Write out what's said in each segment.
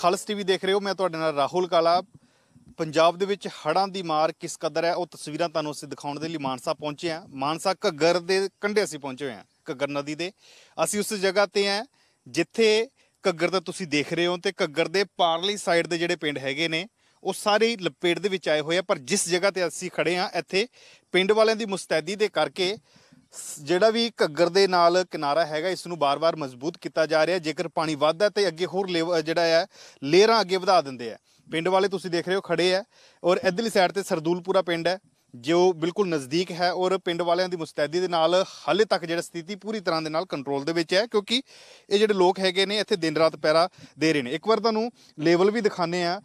ਖਾਲਸ TV ਦੇਖ ਰਹੇ ਹੋ ਮੈਂ ਤੁਹਾਡੇ ਨਾਲ ਰਾਹੁਲ ਕਾਲਾ ਪੰਜਾਬ ਦੇ ਵਿੱਚ ਹੜਾਂ ਦੀ ਮਾਰ ਕਿਸ ਕਦਰ ਹੈ ਉਹ ਤਸਵੀਰਾਂ ਤੁਹਾਨੂੰ ਅਸੀਂ ਦਿਖਾਉਣ ਦੇ ਲਈ ਮਾਨਸਾ ਪਹੁੰਚੇ ਆ ਮਾਨਸਾ ਘੱਗਰ ਦੇ ਕੰਢੇ ਅਸੀਂ ਪਹੁੰਚੇ ਹੋਏ ਆ ਘੱਗਰ ਨਦੀ ਦੇ ਅਸੀਂ ਉਸ ਜਗ੍ਹਾ ਤੇ ਆ ਜਿੱਥੇ ਘੱਗਰ ਦਾ ਤੁਸੀਂ ਦੇਖ ਰਹੇ ਹੋ ਤੇ ਘੱਗਰ ਦੇ ਪਾਰਲੀ ਸਾਈਡ ਦੇ ਜਿਹੜੇ ਪਿੰਡ ਹੈਗੇ ਨੇ ਉਹ ਸਾਰੇ ਲਪੇਟ ਦੇ ਵਿੱਚ ਆਏ ਹੋਏ ਆ ਪਰ ਜਿਸ ਜਗ੍ਹਾ ਤੇ ਅਸੀਂ ਖੜੇ ਆ ਇੱਥੇ ਪਿੰਡ ਵਾਲਿਆਂ ਦੀ ਮੁਸਤੈਦੀ ਦੇ ਕਰਕੇ ਜਿਹੜਾ ਵੀ ਘੱਗਰ ਦੇ ਨਾਲ ਕਿਨਾਰਾ ਹੈਗਾ ਇਸ ਨੂੰ ਬਾਰ-ਬਾਰ ਮਜ਼ਬੂਤ ਕੀਤਾ ਜਾ ਰਿਹਾ ਜੇਕਰ ਪਾਣੀ ਵੱਧਦਾ ਤੇ ਅੱਗੇ ਹੋਰ ਜਿਹੜਾ ਹੈ ਲੇਅਰਾਂ ਅੱਗੇ ਵਧਾ ਦਿੰਦੇ ਆ ਪਿੰਡ ਵਾਲੇ ਤੁਸੀਂ ਦੇਖ ਰਹੇ ਹੋ ਖੜੇ ਆ ਔਰ ਇਧਰਲੀ ਸਾਈਡ ਤੇ ਸਰਦੂਲਪੁਰਾ ਪਿੰਡ ਹੈ ਜੋ ਬਿਲਕੁਲ ਨਜ਼ਦੀਕ ਹੈ ਔਰ ਪਿੰਡ ਵਾਲਿਆਂ ਦੀ ਮੁਸਤੈਦੀ ਦੇ ਨਾਲ ਹਾਲੇ ਤੱਕ ਜਿਹੜਾ ਸਥਿਤੀ ਪੂਰੀ ਤਰ੍ਹਾਂ ਦੇ ਨਾਲ ਕੰਟਰੋਲ ਦੇ ਵਿੱਚ ਹੈ ਕਿਉਂਕਿ ਇਹ ਜਿਹੜੇ ਲੋਕ ਹੈਗੇ ਨੇ ਇੱਥੇ ਦਿਨ ਰਾਤ ਪੈਰਾ ਦੇ ਰਹੇ ਨੇ ਇੱਕ ਵਾਰ ਤੁਹਾਨੂੰ ਲੈਵਲ ਵੀ ਦਿਖਾਣੇ ਆ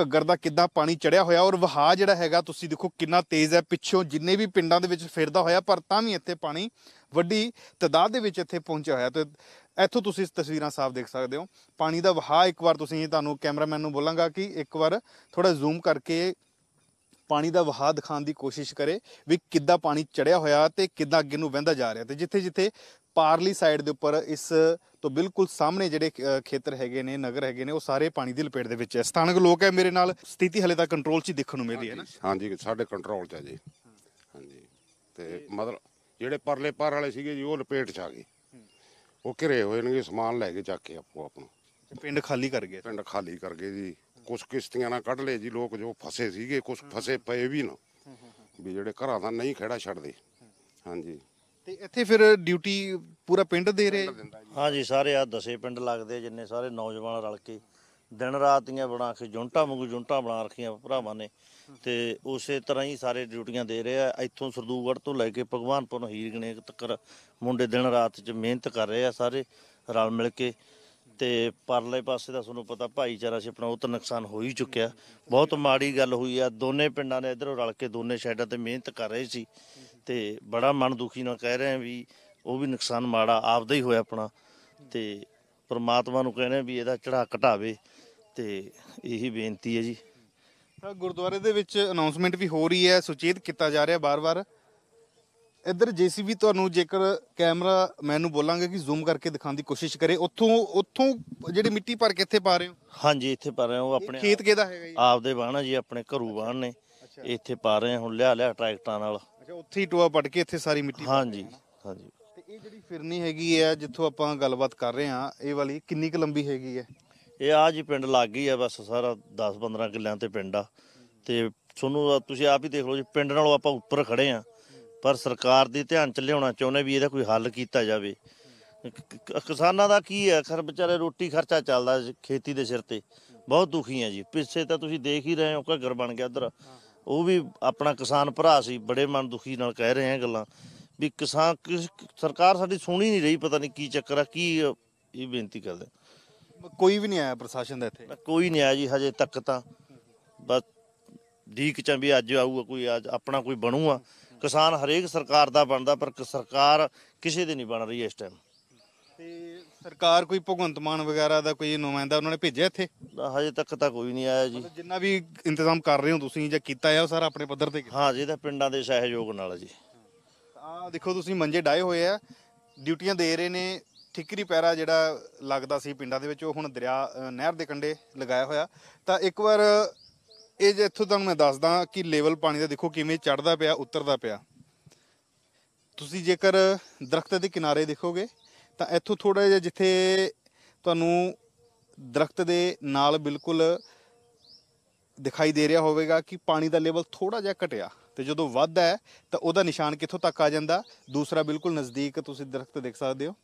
ਘੱਗਰ ਦਾ ਕਿੱਦਾਂ ਪਾਣੀ ਚੜਿਆ ਹੋਇਆ ਔਰ ਵਹਾ ਜਿਹੜਾ ਹੈਗਾ ਤੁਸੀਂ ਦੇਖੋ ਕਿੰਨਾ ਤੇਜ਼ ਹੈ ਪਿੱਛੋਂ ਜਿੰਨੇ ਵੀ ਪਿੰਡਾਂ ਦੇ ਵਿੱਚ ਫਿਰਦਾ ਹੋਇਆ ਪਰ ਤਾਂ ਵੀ ਇੱਥੇ ਪਾਣੀ ਵੱਡੀ ਤਦਾਦ ਦੇ ਵਿੱਚ ਇੱਥੇ ਪਹੁੰਚਿਆ ਹੋਇਆ ਤੇ ਇੱਥੋਂ ਤੁਸੀਂ ਤਸਵੀਰਾਂ ਸਾਫ਼ ਦੇਖ ਸਕਦੇ ਹੋ ਪਾਣੀ ਦਾ ਵਹਾ ਇੱਕ ਵਾਰ ਤੁਸੀਂ ਤੁਹਾਨੂੰ ਕੈਮਰਾਮੈਨ ਨੂੰ ਬੋਲਾਂਗਾ ਕਿ ਇੱਕ ਵਾਰ ਥੋੜਾ ਜ਼ੂਮ ਕਰਕੇ ਪਾਣੀ ਦਾ ਵਹਾਅ ਦਿਖਾਉਣ ਦੀ ਕੋਸ਼ਿਸ਼ ਕਰੇ ਵੀ ਕਿੱਦਾਂ ਪਾਣੀ ਚੜਿਆ ਹੋਇਆ ਤੇ ਕਿੱਦਾਂ ਅੱਗੇ ਨੂੰ ਵਹਿੰਦਾ ਜਾ ਰਿਹਾ ਤੇ ਜਿੱਥੇ-ਜਿੱਥੇ ਪਾਰਲੀ ਸਾਈਡ ਦੇ ਉੱਪਰ ਇਸ ਤੋਂ ਬਿਲਕੁਲ ਸਾਹਮਣੇ ਜਿਹੜੇ ਖੇਤਰ ਹੈਗੇ ਨੇ ਨਗਰ ਹੈਗੇ ਨੇ ਉਹ ਸਾਰੇ ਪਾਣੀ ਦੀ ਲਪੇਟ ਦੇ ਵਿੱਚ ਹੈ ਸਥਾਨਕ ਲੋਕ ਹੈ ਮੇਰੇ ਨਾਲ ਸਥਿਤੀ ਹਲੇ ਤੱਕ ਕੰਟਰੋਲ 'ਚ ਹੀ ਦੇਖਣ ਨੂੰ ਮਿਲ ਰਹੀ ਹੈ ਨਾ ਹਾਂਜੀ ਸਾਡੇ ਕੰਟਰੋਲ 'ਚ ਹੈ ਜੀ ਹਾਂਜੀ ਤੇ ਮਤਲਬ ਜਿਹੜੇ ਪਰਲੇ ਪਾਰ ਵਾਲੇ ਸੀਗੇ ਜੀ ਉਹ ਲਪੇਟ 'ਚ ਆ ਗਏ ਉਹ ਘਰੇ ਹੋਏ ਨੇ ਸਮਾਨ ਲੈ ਕੇ ਚੱਕ ਕੇ ਆਪੋ ਆਪਣਾ ਪਿੰਡ ਖਾਲੀ ਕਰ ਗਏ ਪਿੰਡ ਖਾਲੀ ਕਰ ਗਏ ਜੀ ਕੁਝ ਕਿਸ਼ਤੀਆਂ ਨਾਲ ਕੱਢ ਲਏ ਜੀ ਲੋਕ ਜੋ ਫਸੇ ਸੀਗੇ ਕੁਝ ਫਸੇ ਪਏ ਵੀ ਨਾ ਵੀ ਜਿਹੜੇ ਘਰਾਂ ਦਾ ਨਹੀਂ ਖੇੜਾ ਛੱਡਦੇ ਹਾਂਜੀ ਤੇ ਇੱਥੇ ਫਿਰ ਡਿਊਟੀ ਪੂਰਾ ਪਿੰਡ ਦੇ ਰਹੇ ਹਾਂਜੀ ਸਾਰੇ ਆ ਦਸੇ ਪਿੰਡ ਲੱਗਦੇ ਜਿੰਨੇ ਸਾਰੇ ਨੌਜਵਾਨ ਰਲ ਕੇ ਦਿਨ ਰਾਤ ਬਣਾ ਕੇ ਜੁੰਟਾ ਵਾਂਗੂ ਜੁੰਟਾ ਬਣਾ ਰੱਖੀਆਂ ਭਰਾਵਾਂ ਨੇ ਤੇ ਉਸੇ ਤਰ੍ਹਾਂ ਹੀ ਸਾਰੇ ਡਿਊਟੀਆਂ ਦੇ ਰਹੇ ਆ ਇੱਥੋਂ ਸਰਦੂਗੜ ਤੋਂ ਲੈ ਕੇ ਭਗਵਾਨਪੁਰ ਹੀਰਗਣੇ ਤੱਕ ਮੁੰਡੇ ਦਿਨ ਰਾਤ 'ਚ ਮਿਹਨਤ ਕਰ ਰਹੇ ਆ ਸਾਰੇ ਰਲ ਮਿਲ ਕੇ ਤੇ ਪਰਲੇ ਪਾਸੇ ਦਾ ਤੁਹਾਨੂੰ ਪਤਾ ਭਾਈਚਾਰਾ ਛਿਪਣਾ ਉਹ ਤਾਂ ਨੁਕਸਾਨ ਹੋ ਹੀ ਚੁੱਕਿਆ ਬਹੁਤ ਮਾੜੀ ਗੱਲ ਹੋਈ ਆ ਦੋਨੇ ਪਿੰਡਾਂ ਨੇ ਇਧਰੋਂ ਰਲ ਕੇ ਦੋਨੇ ਸਾਈਡਾਂ ਤੇ ਮਿਹਨਤ ਕਰ ਰਹੇ ਸੀ ਤੇ ਬੜਾ ਮਨ ਦੁਖੀ ਨਾਲ ਕਹਿ ਰਹੇ ਆ ਵੀ ਉਹ ਵੀ ਨੁਕਸਾਨ ਮਾੜਾ ਆਪਦਾ ਹੀ ਹੋਇਆ ਆਪਣਾ ਤੇ ਪ੍ਰਮਾਤਮਾ ਨੂੰ ਕਹਿੰਦੇ ਵੀ ਇਹਦਾ ਚੜਾ ਘਟਾਵੇ ਤੇ ਇਹੀ ਬੇਨਤੀ ਹੈ ਜੀ ਗੁਰਦੁਆਰੇ ਦੇ ਵਿੱਚ ਅਨਾਉਂਸਮੈਂਟ ਵੀ ਹੋ ਰਹੀ ਹੈ ਸੁਚੇਤ ਕੀਤਾ ਜਾ ਰਿਹਾ ਬਾਰ-ਬਾਰ ਇੱਧਰ ਜੀਸੀਬੀ ਤੁਹਾਨੂੰ ਜੇਕਰ ਕੈਮਰਾ ਮੈਨੂੰ ਬੋਲਾਂਗੇ ਕਿ ਜ਼ੂਮ ਕਰਕੇ ਦਿਖਾਉਣ ਦੀ ਕੋਸ਼ਿਸ਼ ਕਰੇ ਉੱਥੋਂ ਉੱਥੋਂ ਜਿਹੜੀ ਮਿੱਟੀ ਭਰ ਕੇ ਇੱਥੇ ਪਾ ਰਹੇ ਹੋ ਹਾਂਜੀ ਇੱਥੇ ਪਾ ਰਹੇ ਹਾਂ ਉਹ ਆਪਣੇ ਖੇਤ ਕਿਹਦਾ ਹੈਗਾ ਜੀ ਆਪਦੇ ਬਾਣਾ ਜੀ ਆਪਣੇ ਘਰੂ ਬਾਣ ਨੇ ਇੱਥੇ ਪਾ ਰਹੇ ਹਾਂ ਹੁਣ ਲਿਆ ਲਿਆ ਟਰੈਕਟਰਾਂ ਨਾਲ ਅੱਛਾ ਉੱਥੇ ਹੀ ਟੋਆ ਪੜ ਕੇ ਇੱਥੇ ਸਾਰੀ ਮਿੱਟੀ ਹਾਂਜੀ ਹਾਂਜੀ ਤੇ ਇਹ ਜਿਹੜੀ ਫਿਰਨੀ ਹੈਗੀ ਹੈ ਜਿੱਥੋਂ ਆਪਾਂ ਗੱਲਬਾਤ ਕਰ ਰਹੇ ਹਾਂ ਇਹ ਵਾਲੀ ਕਿੰਨੀ ਕੁ ਲੰਬੀ ਹੈਗੀ ਹੈ ਇਹ ਆ ਜੀ ਪਿੰਡ ਲੱਗ ਗਈ ਹੈ ਬਸ ਸਾਰਾ 10 15 ਕਿੱਲਿਆਂ ਤੇ ਪਿੰਡ ਆ ਤੇ ਤੁਹਾਨੂੰ ਤੁਸੀਂ ਆਪ ਹੀ ਦੇਖ ਲਓ ਜੀ ਪਿੰਡ ਨਾਲੋਂ ਆਪਾਂ ਉੱਪਰ ਖੜੇ ਆਂ ਪਰ ਸਰਕਾਰ ਦੇ ਧਿਆਨ ਚ ਲਿਆਉਣਾ ਚਾਹੁੰਦੇ ਵੀ ਇਹਦਾ ਕੋਈ ਹੱਲ ਕੀਤਾ ਜਾਵੇ ਕਿਸਾਨਾਂ ਦਾ ਕੀ ਹੈ ਖਰ ਵਿਚਾਰੇ ਰੋਟੀ ਖਰਚਾ ਚੱਲਦਾ ਖੇਤੀ ਦੇ ਸਿਰ ਤੇ ਬਹੁਤ ਦੁਖੀ ਆ ਜੀ ਪਿੱਛੇ ਤਾਂ ਤੁਸੀਂ ਦੇਖ ਹੀ ਰਹੇ ਹੋ ਘੱਗਰ ਬਣ ਗਿਆ ਉਧਰ ਉਹ ਵੀ ਆਪਣਾ ਕਿਸਾਨ ਭਰਾ ਸੀ ਬੜੇ ਮਨ ਦੁਖੀ ਨਾਲ ਕਹਿ ਰਹੇ ਆ ਗੱਲਾਂ ਵੀ ਕਿਸਾਨ ਕਿਸ- ਸਰਕਾਰ ਸਾਡੀ ਸੁਣੀ ਨਹੀਂ ਰਹੀ ਪਤਾ ਨਹੀਂ ਕੀ ਚੱਕਰ ਆ ਕੀ ਇਹ ਬੇਨਤੀ ਕਰਦੇ ਕੋਈ ਵੀ ਨਹੀਂ ਆਇਆ ਪ੍ਰਸ਼ਾਸਨ ਦਾ ਇੱਥੇ ਕੋਈ ਨਹੀਂ ਆਇਆ ਜੀ ਹਜੇ ਤੱਕ ਤਾਂ ਬਸ ਦੀਕ ਚਾਂ ਵੀ ਅੱਜ ਆਊਗਾ ਕੋਈ ਅੱਜ ਆਪਣਾ ਕੋਈ ਬਣੂਗਾ ਕਿਸਾਨ ਹਰੇਕ ਸਰਕਾਰ ਦਾ ਬਣਦਾ ਪਰ ਸਰਕਾਰ ਕਿਸੇ ਦੀ ਨਹੀਂ ਬਣ ਰਹੀ ਇਸ ਟਾਈਮ ਤੇ ਸਰਕਾਰ ਕੋਈ ਭਗਵੰਤ ਮਾਨ ਵਗੈਰਾ ਦਾ ਕੋਈ ਨੁਮਾਇੰਦਾ ਉਹਨਾਂ ਨੇ ਭੇਜਿਆ ਇੱਥੇ ਹਜੇ ਤੱਕ ਤਾਂ ਕੋਈ ਨਹੀਂ ਆਇਆ ਜੀ ਜਿੰਨਾ ਵੀ ਇੰਤਜ਼ਾਮ ਕਰ ਰਹੇ ਹੋ ਤੁਸੀਂ ਜਾਂ ਕੀਤਾ ਹੈ ਉਹ ਸਾਰਾ ਆਪਣੇ ਪੱਧਰ ਤੇ ਹਾਂ ਜੀ ਇਹ ਤਾਂ ਪਿੰਡਾਂ ਦੇ ਸਹਿਯੋਗ ਨਾਲ ਹੈ ਜੀ ਆ ਦੇਖੋ ਤੁਸੀਂ ਮੰਜੇ ਡਾਏ ਹੋਏ ਆ ਡਿਊਟੀਆਂ ਦੇ ਰਹੇ ਨੇ ਠਿਕਰੀ ਪੈਰਾ ਜਿਹੜਾ ਲੱਗਦਾ ਸੀ ਪਿੰਡਾਂ ਦੇ ਵਿੱਚ ਉਹ ਹੁਣ ਦਰਿਆ ਨਹਿਰ ਦੇ ਕੰਢੇ ਲਗਾਇਆ ਹੋਇਆ ਤਾਂ ਇੱਕ ਵਾਰ ਇਹ ਜੇ ਇੱਥੋਂ ਤੁਹਾਨੂੰ ਮੈਂ ਦੱਸਦਾ ਕਿ ਲੈਵਲ ਪਾਣੀ ਦਾ ਦੇਖੋ ਕਿਵੇਂ ਚੜਦਾ ਪਿਆ ਉਤਰਦਾ ਪਿਆ ਤੁਸੀਂ ਜੇਕਰ ਦਰਖਤ ਦੇ ਕਿਨਾਰੇ ਦੇਖੋਗੇ ਤਾਂ ਇੱਥੋਂ ਥੋੜਾ ਜਿਹਾ ਜਿੱਥੇ ਤੁਹਾਨੂੰ ਦਰਖਤ ਦੇ ਨਾਲ ਬਿਲਕੁਲ ਦਿਖਾਈ ਦੇ ਰਿਹਾ ਹੋਵੇਗਾ ਕਿ ਪਾਣੀ ਦਾ ਲੈਵਲ ਥੋੜਾ ਜਿਹਾ ਘਟਿਆ ਤੇ ਜਦੋਂ ਵੱਧ ਹੈ ਤਾਂ ਉਹਦਾ ਨਿਸ਼ਾਨ ਕਿੱਥੋਂ ਤੱਕ ਆ ਜਾਂਦਾ ਦੂਸਰਾ ਬਿਲਕੁਲ ਨਜ਼ਦੀਕ ਤੁਸੀਂ ਦਰਖਤ ਦੇਖ ਸਕਦੇ ਹੋ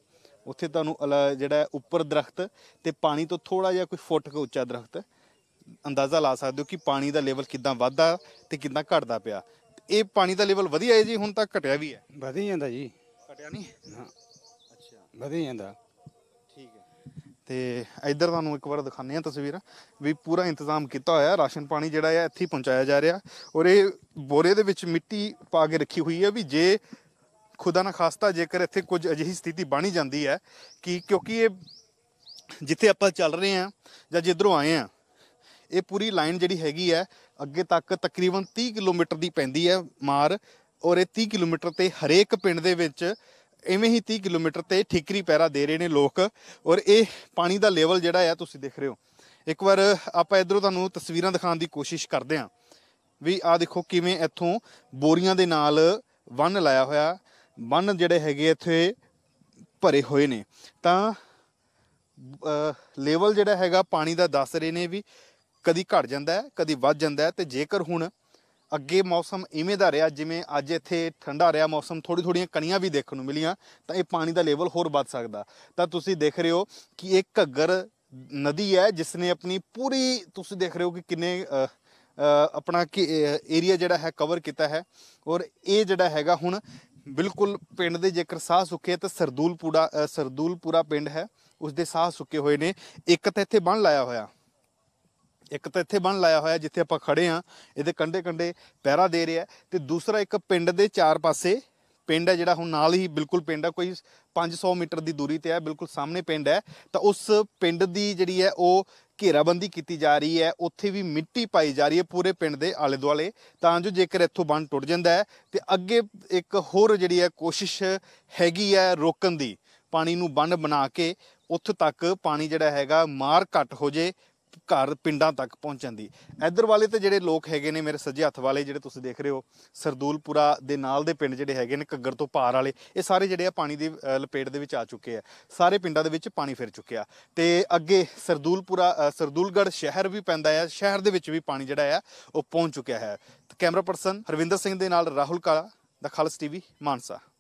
ਉੱਥੇ ਤੁਹਾਨੂੰ ਜਿਹੜਾ ਉੱਪਰ ਦਰਖਤ ਤੇ ਪਾਣੀ ਤੋਂ ਥੋੜਾ ਜਿਹਾ ਕੋਈ ਫੁੱਟ ਕ ਉੱਚਾ ਦਰਖਤ ਅੰਦਾਜ਼ਾ ਲਾ ਸਕਦੇ ਹੋ ਕਿ ਪਾਣੀ ਦਾ ਲੈਵਲ ਕਿੱਦਾਂ ਵੱਧਦਾ ਤੇ ਕਿੱਦਾਂ ਘਟਦਾ ਪਿਆ ਇਹ ਪਾਣੀ ਦਾ ਲੈਵਲ ਵਧਿਆ ਹੈ ਜੀ ਹੁਣ ਤੱਕ ਘਟਿਆ ਵੀ ਹੈ ਵਧਿਆ ਜਾਂਦਾ ਜੀ ਘਟਿਆ ਨਹੀਂ ਹਾਂ ਅੱਛਾ ਵਧਿਆ ਜਾਂਦਾ ਠੀਕ ਹੈ ਤੇ ਇੱਧਰ ਤੁਹਾਨੂੰ ਇੱਕ ਵਾਰ ਦਿਖਾਉਂਦੇ ਆ ਤਸਵੀਰ ਵੀ ਪੂਰਾ ਇੰਤਜ਼ਾਮ ਕੀਤਾ ਹੋਇਆ ਰਾਸ਼ਨ ਪਾਣੀ ਜਿਹੜਾ ਹੈ ਇੱਥੇ ਪਹੁੰਚਾਇਆ ਜਾ ਰਿਹਾ ਔਰ ਇਹ ਬੋਰੇ ਦੇ ਵਿੱਚ ਮਿੱਟੀ ਪਾ ਕੇ ਰੱਖੀ ਹੋਈ ਹੈ ਵੀ ਜੇ ਖੁਦਾ ਨਾ ਖਾਸਤਾ ਜੇਕਰ ਇੱਥੇ ਕੁਝ ਅਜਿਹੀ ਸਥਿਤੀ ਬਣੀ ਜਾਂਦੀ ਹੈ ਕਿ ਕਿਉਂਕਿ ਇਹ ਜਿੱਥੇ ਆਪਾਂ ਚੱਲ ਰਹੇ ਆ ਜਾਂ ਜਿੱਧਰੋਂ ਆਏ ਆ ਇਹ ਪੂਰੀ ਲਾਈਨ ਜਿਹੜੀ ਹੈਗੀ ਹੈ ਅੱਗੇ ਤੱਕ ਤਕਰੀਬਨ 30 ਕਿਲੋਮੀਟਰ ਦੀ ਪੈਂਦੀ ਹੈ ਮਾਰ ਔਰ ਇਹ 30 ਕਿਲੋਮੀਟਰ ਤੇ ਹਰੇਕ ਪਿੰਡ ਦੇ ਵਿੱਚ ਐਵੇਂ ਹੀ 30 ਕਿਲੋਮੀਟਰ ਤੇ ਠਿਕਰੀ ਪੈਰਾ ਦੇ ਰਹੇ ਨੇ ਲੋਕ ਔਰ ਇਹ ਪਾਣੀ ਦਾ ਲੈਵਲ ਜਿਹੜਾ ਹੈ ਤੁਸੀਂ ਦੇਖ ਰਹੇ ਹੋ ਇੱਕ ਵਾਰ ਆਪਾਂ ਇਧਰੋਂ ਤੁਹਾਨੂੰ ਤਸਵੀਰਾਂ ਦਿਖਾਉਣ ਦੀ ਕੋਸ਼ਿਸ਼ ਕਰਦੇ ਹਾਂ ਵੀ ਆ ਦੇਖੋ ਕਿਵੇਂ ਇੱਥੋਂ ਬੋਰੀਆਂ ਦੇ ਨਾਲ ਵੰਨ ਲਾਇਆ ਹੋਇਆ ਵੰਨ ਜਿਹੜੇ ਹੈਗੇ ਇੱਥੇ ਭਰੇ ਹੋਏ ਨੇ ਤਾਂ ਲੈਵਲ ਜਿਹੜਾ ਹੈਗਾ ਪਾਣੀ ਦਾ ਦੱਸ ਰਹੇ ਨੇ ਵੀ ਕਦੀ ਘਟ ਜਾਂਦਾ ਹੈ ਕਦੀ ਵੱਧ ਜਾਂਦਾ ਹੈ ਤੇ ਜੇਕਰ ਹੁਣ ਅੱਗੇ ਮੌਸਮ ਇਵੇਂ ਦਾ ਰਿਹਾ ਜਿਵੇਂ ਅੱਜ ਇੱਥੇ ਠੰਡਾ ਰਿਹਾ ਮੌਸਮ ਥੋੜੀ ਥੋੜੀਆਂ ਕਣੀਆਂ ਵੀ ਦੇਖਣ ਨੂੰ ਮਿਲੀਆਂ ਤਾਂ ਇਹ ਪਾਣੀ ਦਾ ਲੈਵਲ ਹੋਰ ਵੱਧ ਸਕਦਾ ਤਾਂ ਤੁਸੀਂ ਦੇਖ ਰਹੇ ਹੋ ਕਿ ਇਹ ਘੱਗਰ ਨਦੀ ਹੈ ਜਿਸ ਨੇ ਆਪਣੀ ਪੂਰੀ ਤੁਸੀਂ ਦੇਖ ਰਹੇ ਹੋ ਕਿ ਕਿੰਨੇ ਆਪਣਾ ਕਿ ਏਰੀਆ ਜਿਹੜਾ ਹੈ ਕਵਰ ਕੀਤਾ ਹੈ ਔਰ ਇਹ ਜਿਹੜਾ ਹੈਗਾ ਹੁਣ ਬਿਲਕੁਲ ਪਿੰਡ ਦੇ ਜੇਕਰ ਸਾਹ ਸੁੱਕੇ ਤਾਂ ਸਰਦੂਲਪੂੜਾ ਸਰਦੂਲਪੂਰਾ ਪਿੰਡ ਹੈ ਉਸ ਦੇ ਸਾਹ ਸੁੱਕੇ ਹੋਏ ਨੇ ਇੱਕ ਤਾਂ ਇੱਥੇ ਬੰਨ ਲਾਇਆ ਹੋਇਆ ਇੱਕ ਤਾਂ ਇੱਥੇ ਬੰਨ ਲਾਇਆ ਹੋਇਆ ਜਿੱਥੇ ਆਪਾਂ ਖੜੇ ਆ ਇਹਦੇ ਕੰਡੇ ਕੰਡੇ ਪੈਰਾ ਦੇ ਰਿਹਾ ਤੇ ਦੂਸਰਾ ਇੱਕ ਪਿੰਡ ਦੇ ਚਾਰ ਪਾਸੇ ਪਿੰਡ ਹੈ ਜਿਹੜਾ ਹੁਣ ਨਾਲ ਹੀ ਬਿਲਕੁਲ ਪਿੰਡ ਹੈ ਕੋਈ 500 ਮੀਟਰ ਦੀ ਦੂਰੀ ਤੇ ਹੈ ਬਿਲਕੁਲ ਸਾਹਮਣੇ ਪਿੰਡ ਹੈ ਤਾਂ ਉਸ ਪਿੰਡ ਦੀ ਜਿਹੜੀ ਹੈ ਉਹ ਘੇਰਾਬੰਦੀ ਕੀਤੀ ਜਾ ਰਹੀ ਹੈ ਉੱਥੇ ਵੀ ਮਿੱਟੀ ਪਾਈ ਜਾ ਰਹੀ ਹੈ ਪੂਰੇ ਪਿੰਡ ਦੇ ਆਲੇ ਦੁਆਲੇ ਤਾਂ ਜੋ ਜੇਕਰ ਇੱਥੋਂ ਬੰਨ ਟੁੱਟ ਜਾਂਦਾ ਹੈ ਤੇ ਅੱਗੇ ਇੱਕ ਹੋਰ ਜਿਹੜੀ ਹੈ ਕੋਸ਼ਿਸ਼ ਹੈਗੀ ਹੈ ਰੋਕਣ ਦੀ ਪਾਣੀ ਨੂੰ ਬੰਨ ਬਣਾ ਕੇ ਉੱਥੇ ਤੱਕ ਪਾਣੀ ਜਿਹੜਾ ਹੈਗਾ ਮਾਰ ਘਟ ਹੋ ਜੇ ਘਰ ਪਿੰਡਾਂ ਤੱਕ ਪਹੁੰਚਣ ਦੀ ਇਧਰ ਵਾਲੇ ਤੇ ਜਿਹੜੇ ਲੋਕ ਹੈਗੇ ਨੇ ਮੇਰੇ ਸੱਜੇ ਹੱਥ ਵਾਲੇ ਜਿਹੜੇ ਤੁਸੀਂ ਦੇਖ ਰਹੇ ਹੋ ਸਰਦੂਲਪੁਰਾ ਦੇ ਨਾਲ ਦੇ ਪਿੰਡ ਜਿਹੜੇ ਹੈਗੇ ਨੇ ਕੱਗਰ ਤੋਂ ਪਾਰ ਵਾਲੇ ਇਹ ਸਾਰੇ ਜਿਹੜੇ ਆ ਪਾਣੀ ਦੀ ਲਪੇਟ ਦੇ ਵਿੱਚ ਆ ਚੁੱਕੇ ਆ ਸਾਰੇ ਪਿੰਡਾਂ ਦੇ ਵਿੱਚ ਪਾਣੀ ਫਿਰ ਚੁੱਕਿਆ ਤੇ ਅੱਗੇ ਸਰਦੂਲਪੁਰਾ ਸਰਦੂਲਗੜ ਸ਼ਹਿਰ ਵੀ ਪੈਂਦਾ ਆ ਸ਼ਹਿਰ ਦੇ ਵਿੱਚ ਵੀ ਪਾਣੀ ਜਿਹੜਾ ਆ ਉਹ ਪਹੁੰਚ ਚੁੱਕਿਆ ਹੈ ਕੈਮਰਾ ਪਰਸਨ ਹਰਵਿੰਦਰ ਸਿੰਘ ਦੇ ਨਾਲ ਰਾਹੁਲ ਕਾਲਾ ਦਾ ਖਾਲਸ ਟੀਵੀ ਮਾਨਸਾ